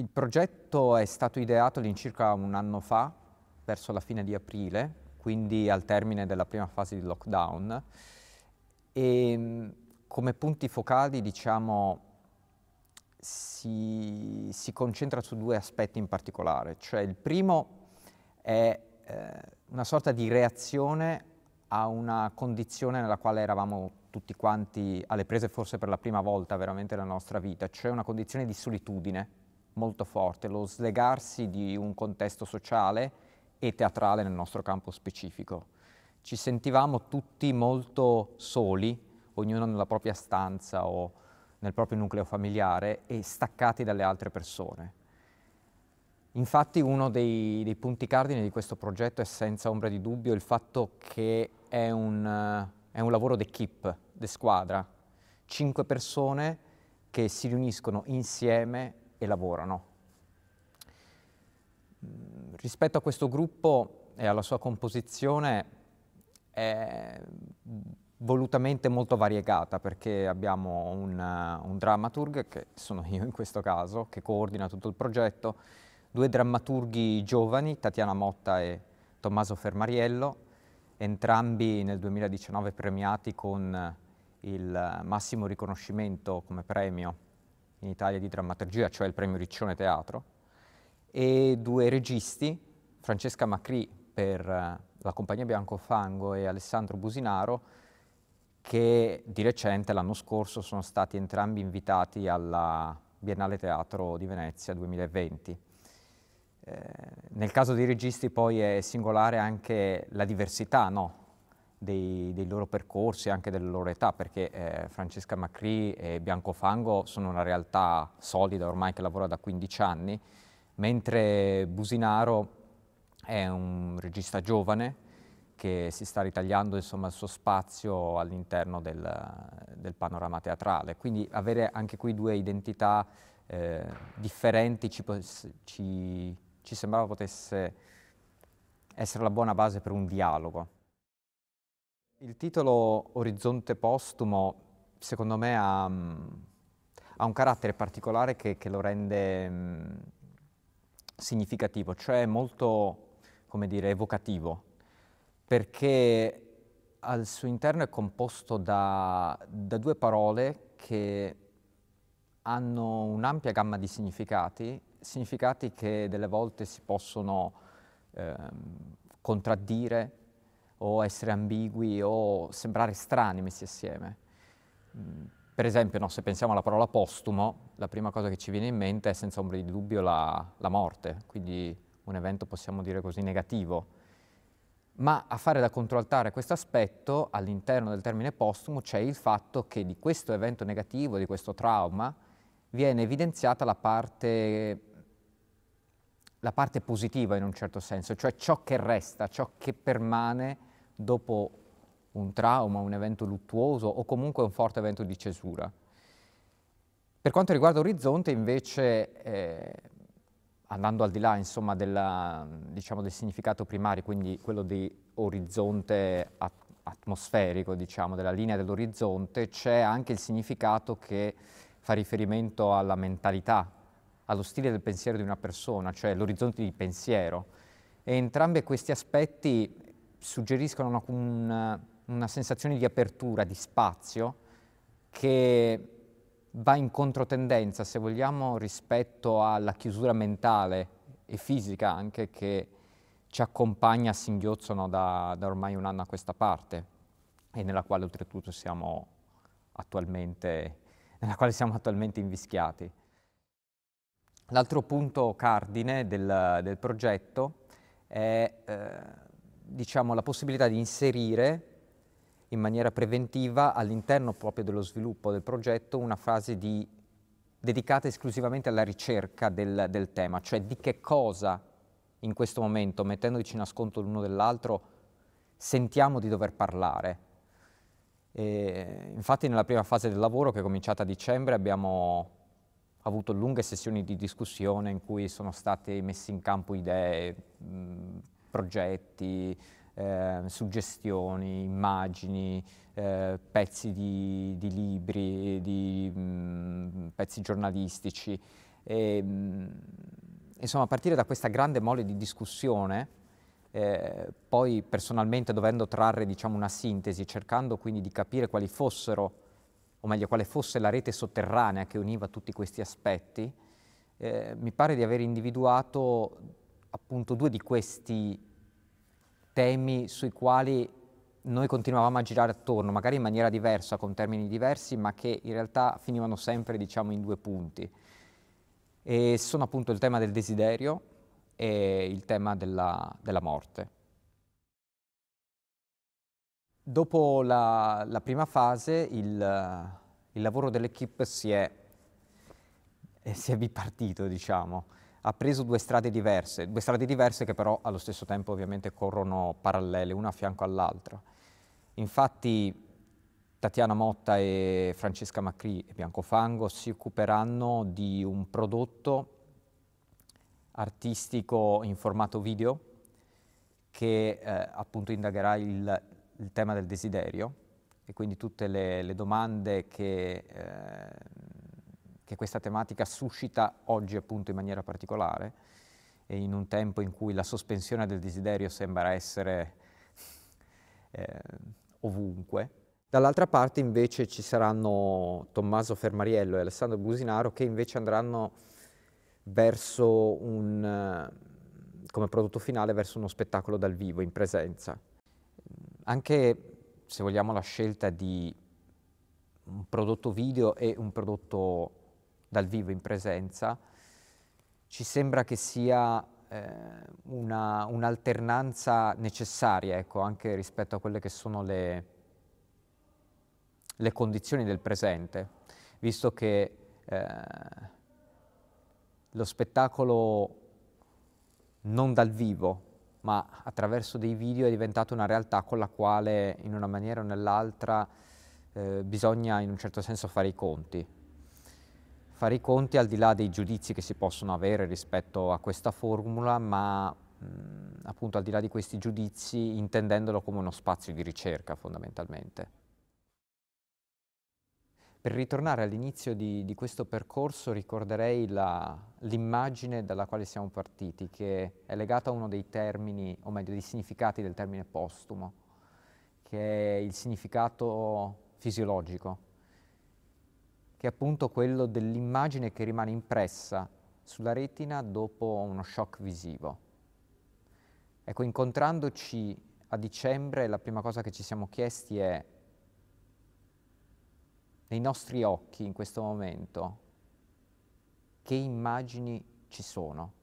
Il progetto è stato ideato all'incirca un anno fa, verso la fine di aprile, quindi al termine della prima fase di lockdown. E ehm, come punti focali, diciamo, si, si, concentra su due aspetti in particolare, cioè il primo è eh, una sorta di reazione a una condizione nella quale eravamo tutti quanti alle prese forse per la prima volta veramente nella nostra vita, cioè una condizione di solitudine, molto forte, lo slegarsi di un contesto sociale e teatrale nel nostro campo specifico. Ci sentivamo tutti molto soli, ognuno nella propria stanza o nel proprio nucleo familiare e staccati dalle altre persone. Infatti uno dei, dei punti cardine di questo progetto è senza ombra di dubbio il fatto che è un, eh, è un lavoro d'equipe, di de squadra. Cinque persone che si riuniscono insieme e lavorano. Mm, rispetto a questo gruppo e alla sua composizione è volutamente molto variegata perché abbiamo un, eh, un dramaturg, che sono io in questo caso, che coordina tutto il progetto, due drammaturghi giovani, Tatiana Motta e Tommaso Fermariello, entrambi nel 2019 premiati con il massimo riconoscimento come premio in Italia di drammaturgia, cioè il premio Riccione Teatro, e due registi, Francesca Macri per eh, la compagnia Biancofango e Alessandro Businaro, che di recente, l'anno scorso, sono stati entrambi invitati alla Biennale Teatro di Venezia 2020. Eh, nel caso dei registi poi è singolare anche la diversità no? dei, dei, loro percorsi e anche della loro età, perché eh, Francesca Macri e Biancofango sono una realtà solida ormai che lavora da 15 anni, mentre Businaro è un regista giovane che si sta ritagliando insomma, il suo spazio all'interno del, del, panorama teatrale. Quindi avere anche qui due identità eh, differenti ci, ci, ci sembrava potesse essere la buona base per un dialogo. Il titolo Orizzonte Postumo, secondo me, ha, mm, ha un carattere particolare che, che lo rende mm, significativo, cioè molto, come dire, evocativo, perché al suo interno è composto da, da due parole che hanno un'ampia gamma di significati, significati che delle volte si possono eh, contraddire, o essere ambigui o sembrare strani messi assieme. Mm, per esempio, no, se pensiamo alla parola postumo, la prima cosa che ci viene in mente è senza ombra di dubbio la, la morte, quindi un evento possiamo dire così negativo. Ma a fare da controaltare questo aspetto, all'interno del termine postumo c'è il fatto che di questo evento negativo, di questo trauma, viene evidenziata la parte, la parte positiva in un certo senso, cioè ciò che resta, ciò che permane dopo un trauma, un evento luttuoso o comunque un forte evento di cesura. Per quanto riguarda Orizzonte, invece, eh, andando al di là insomma, della, diciamo, del significato primario, quindi quello di orizzonte at atmosferico, diciamo, della linea dell'orizzonte, c'è anche il significato che fa riferimento alla mentalità, allo stile del pensiero di una persona, cioè l'orizzonte di pensiero. E entrambi questi aspetti suggeriscono una, una, una sensazione di apertura, di spazio, che va in controtendenza, se vogliamo, rispetto alla chiusura mentale e fisica anche che ci accompagna a singhiozzo da, da ormai un anno a questa parte e nella quale oltretutto siamo attualmente, nella quale siamo attualmente invischiati. L'altro punto cardine del, del progetto è eh, diciamo, la possibilità di inserire in maniera preventiva all'interno proprio dello sviluppo del progetto una fase di, dedicata esclusivamente alla ricerca del, del, tema, cioè di che cosa in questo momento, mettendoci in ascolto l'uno dell'altro, sentiamo di dover parlare. E, infatti nella prima fase del lavoro che è cominciata a dicembre abbiamo avuto lunghe sessioni di discussione in cui sono state messe in campo idee, mh, progetti, eh, suggestioni, immagini, eh, pezzi di, di, libri, di mh, mm, pezzi giornalistici. E, mh, mm, insomma, a partire da questa grande mole di discussione, eh, poi personalmente dovendo trarre diciamo, una sintesi, cercando quindi di capire quali fossero, o meglio, quale fosse la rete sotterranea che univa tutti questi aspetti, eh, mi pare di aver individuato appunto due di questi temi sui quali noi continuavamo a girare attorno, magari in maniera diversa, con termini diversi, ma che in realtà finivano sempre diciamo, in due punti. E sono appunto il tema del desiderio e il tema della, della morte. Dopo la, la, prima fase il, il lavoro dell'equipe si è, si è bipartito, diciamo ha preso due strade diverse, due strade diverse che però allo stesso tempo ovviamente corrono parallele, una a fianco all'altra. Infatti Tatiana Motta e Francesca Macri e Biancofango si occuperanno di un prodotto artistico in formato video che eh, appunto indagherà il, il, tema del desiderio e quindi tutte le, le domande che eh, che questa tematica suscita oggi appunto in maniera particolare e in un tempo in cui la sospensione del desiderio sembra essere eh, ovunque. Dall'altra parte invece ci saranno Tommaso Fermariello e Alessandro Businaro che invece andranno verso un, come prodotto finale verso uno spettacolo dal vivo, in presenza. Anche se vogliamo la scelta di un prodotto video e un prodotto dal vivo in presenza, ci sembra che sia eh, una, un'alternanza necessaria, ecco, anche rispetto a quelle che sono le, le condizioni del presente, visto che eh, lo spettacolo non dal vivo, ma attraverso dei video è diventato una realtà con la quale in una maniera o nell'altra eh, bisogna in un certo senso fare i conti fare i conti al di là dei giudizi che si possono avere rispetto a questa formula, ma mh, mm, appunto al di là di questi giudizi intendendolo come uno spazio di ricerca fondamentalmente. Per ritornare all'inizio di, di, questo percorso ricorderei l'immagine dalla quale siamo partiti, che è legata a uno dei termini, o meglio dei significati del termine postumo, che è il significato fisiologico che è appunto quello dell'immagine che rimane impressa sulla retina dopo uno shock visivo. Ecco, incontrandoci a dicembre, la prima cosa che ci siamo chiesti è, nei nostri occhi in questo momento, che immagini ci sono?